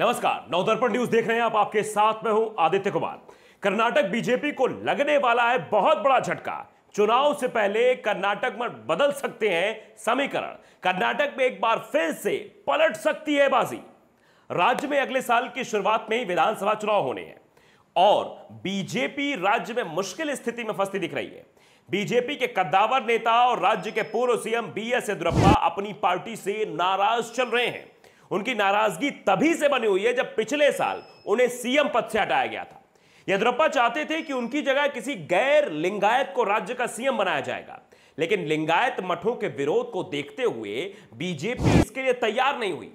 नमस्कार नवदर्पण न्यूज देख रहे हैं आप आपके साथ में हूं आदित्य कुमार कर्नाटक बीजेपी को लगने वाला है बहुत बड़ा झटका चुनाव से पहले कर्नाटक में बदल सकते हैं समीकरण कर्नाटक में एक बार फिर से पलट सकती है बाजी राज्य में अगले साल की शुरुआत में ही विधानसभा चुनाव होने हैं और बीजेपी राज्य में मुश्किल स्थिति में फंसती दिख रही है बीजेपी के कद्दावर नेता और राज्य के पूर्व सीएम बी एस येदुरप्पा अपनी पार्टी से नाराज चल रहे हैं उनकी नाराजगी तभी से बनी हुई है जब पिछले साल उन्हें सीएम पद से हटाया गया था येदुरप्पा चाहते थे कि उनकी जगह किसी गैर लिंगायत को राज्य का सीएम बनाया जाएगा लेकिन लिंगायत मठों के विरोध को देखते हुए बीजेपी इसके लिए तैयार नहीं हुई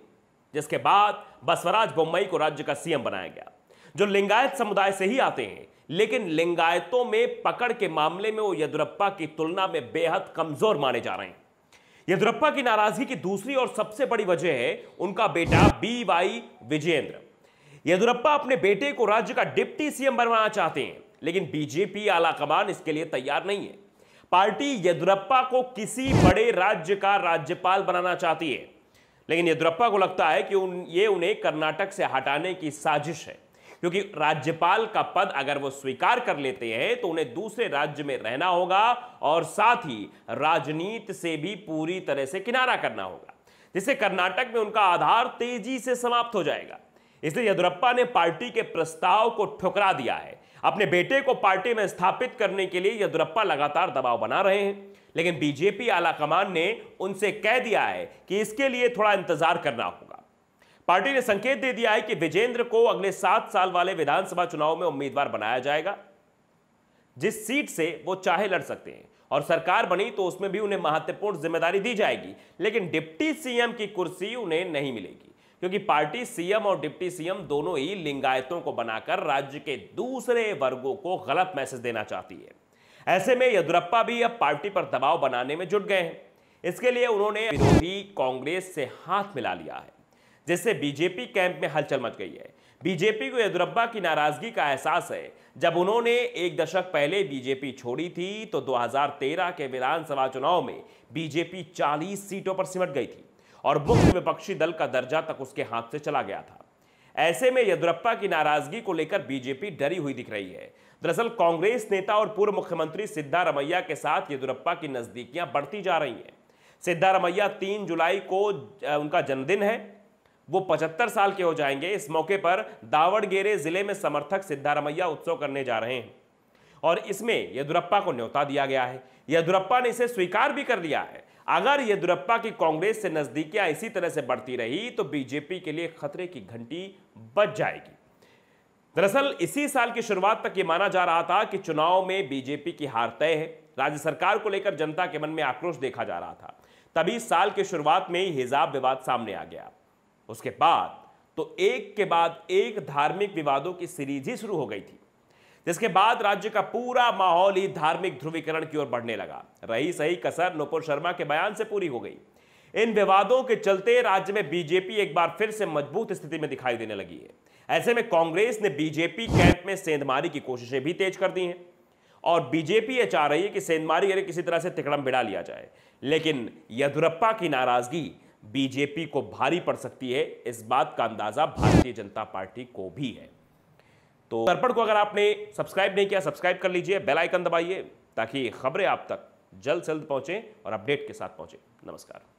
जिसके बाद बसवराज बोम्बई को राज्य का सीएम बनाया गया जो लिंगायत समुदाय से ही आते हैं लेकिन लिंगायतों में पकड़ के मामले में वो येदुरप्पा की तुलना में बेहद कमजोर माने जा रहे हैं येदुरप्पा की नाराजगी की दूसरी और सबसे बड़ी वजह है उनका बेटा बी वाई विजेंद्र येदुरप्पा अपने बेटे को राज्य का डिप्टी सीएम बनवाना चाहते हैं लेकिन बीजेपी आलाकमान इसके लिए तैयार नहीं है पार्टी येदुरप्पा को किसी बड़े राज्य का राज्यपाल बनाना चाहती है लेकिन येदुरप्पा को लगता है कि उन ये उन्हें कर्नाटक से हटाने की साजिश है क्योंकि राज्यपाल का पद अगर वो स्वीकार कर लेते हैं तो उन्हें दूसरे राज्य में रहना होगा और साथ ही राजनीति से भी पूरी तरह से किनारा करना होगा जिससे कर्नाटक में उनका आधार तेजी से समाप्त हो जाएगा इसलिए येदुरप्पा ने पार्टी के प्रस्ताव को ठुकरा दिया है अपने बेटे को पार्टी में स्थापित करने के लिए येदुरप्पा लगातार दबाव बना रहे हैं लेकिन बीजेपी आला कमान ने उनसे कह दिया है कि इसके लिए थोड़ा इंतजार करना होगा पार्टी ने संकेत दे दिया है कि विजेंद्र को अगले सात साल वाले विधानसभा चुनाव में उम्मीदवार बनाया जाएगा जिस सीट से वो चाहे लड़ सकते हैं और सरकार बनी तो उसमें भी उन्हें महत्वपूर्ण जिम्मेदारी दी जाएगी लेकिन डिप्टी सीएम की कुर्सी उन्हें नहीं मिलेगी क्योंकि पार्टी सीएम और डिप्टी सीएम दोनों ही लिंगायतों को बनाकर राज्य के दूसरे वर्गों को गलत मैसेज देना चाहती है ऐसे में येदुरप्पा भी अब पार्टी पर दबाव बनाने में जुट गए हैं इसके लिए उन्होंने विरोधी कांग्रेस से हाथ मिला लिया है जिससे बीजेपी कैंप में हलचल मच गई है बीजेपी को येदुरप्पा की नाराजगी का एहसास है जब उन्होंने एक दशक पहले बीजेपी छोड़ी थी तो 2013 के विधानसभा चुनाव में बीजेपी 40 सीटों पर सिमट गई थी और मुख्य विपक्षी दल का दर्जा तक उसके हाथ से चला गया था ऐसे में येदुरप्पा की नाराजगी को लेकर बीजेपी डरी हुई दिख रही है दरअसल कांग्रेस नेता और पूर्व मुख्यमंत्री सिद्धारमैया के साथ येदुरप्पा की नजदीकियां बढ़ती जा रही हैं सिद्धारमैया तीन जुलाई को उनका जन्मदिन है वो 75 साल के हो जाएंगे इस मौके पर दावड़गेरे जिले में समर्थक सिद्धारमैया उत्सव करने जा रहे हैं और इसमें येदुरप्पा को न्योता दिया गया है येदुरप्पा ने इसे स्वीकार भी कर लिया है अगर येदुरप्पा की कांग्रेस से नजदीकियां इसी तरह से बढ़ती रही तो बीजेपी के लिए खतरे की घंटी बच जाएगी दरअसल इसी साल की शुरुआत तक ये माना जा रहा था कि चुनाव में बीजेपी की हार तय है राज्य सरकार को लेकर जनता के मन में आक्रोश देखा जा रहा था तभी साल की शुरुआत में ही हिजाब विवाद सामने आ गया उसके बाद तो एक के बाद एक धार्मिक विवादों की सीरीज ही शुरू हो गई थी जिसके बाद राज्य का पूरा माहौल ही धार्मिक ध्रुवीकरण की ओर बढ़ने लगा रही सही कसर नुपुर शर्मा के बयान से पूरी हो गई इन विवादों के चलते राज्य में बीजेपी एक बार फिर से मजबूत स्थिति में दिखाई देने लगी है ऐसे में कांग्रेस ने बीजेपी कैंप में सेंधमारी की कोशिशें भी तेज कर दी हैं और बीजेपी यह चाह रही है कि सेंधमारी यानी किसी तरह से तिकड़म बिड़ा लिया जाए लेकिन येदुरप्पा की नाराजगी बीजेपी को भारी पड़ सकती है इस बात का अंदाजा भारतीय जनता पार्टी को भी है तो दर्पण को अगर आपने सब्सक्राइब नहीं किया सब्सक्राइब कर लीजिए बेल आइकन दबाइए ताकि खबरें आप तक जल्द से जल्द पहुंचे और अपडेट के साथ पहुंचे नमस्कार